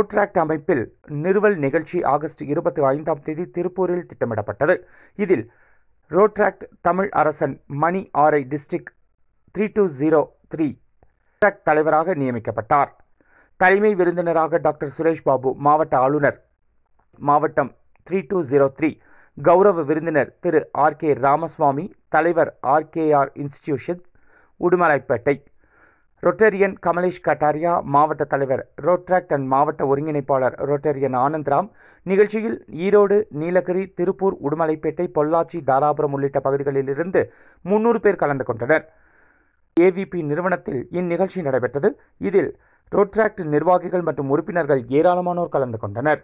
புரோட்ராக்ட் அமைப்பில் நிறுவல் நிகழ்ச்சி ஆகஸ்ட் இருபத்தி ஐந்தாம் தேதி திருப்பூரில் திட்டமிடப்பட்டது இதில் Rotaract Tamil Arasan Mani R I district three two zero three ட்ராக்ட் தலைவராக நியமிக்கப்பட்டார் தலைமை விருந்தினராக டாக்டர் சுரேஷ் பாபு மாவட்ட ஆளுநர் மாவட்டம் த்ரீ டூ ஜீரோ த்ரீ கௌரவ விருந்தினர் திரு ஆர் கே ராமசுவாமி தலைவர் R K R institution Udumalaipettai rotarian Kamlesh Kataria மாவட்ட தலைவர் ரோட்ராக்ட் அண்ட் மாவட்ட ஒருங்கிணைப்பாளர் ரொட்டேரியன் ஆனந்த்ராம் நிகழ்ச்சியில் ஈரோடு நீலகிரி திருப்பூர் உடுமலைப்பேட்டை பொள்ளாச்சி தாராபுரம் உள்ளிட்ட பகுதிகளிலிருந்து முன்னூறு பேர் கலந்து கொண்டனர் ஏவிபி நிறுவனத்தில் இந்நிகழ்ச்சி நடைபெற்றது இதில் ரோட்ராக்ட் நிர்வாகிகள் மற்றும் உறுப்பினர்கள் ஏராளமானோர் கலந்து கொண்டனர்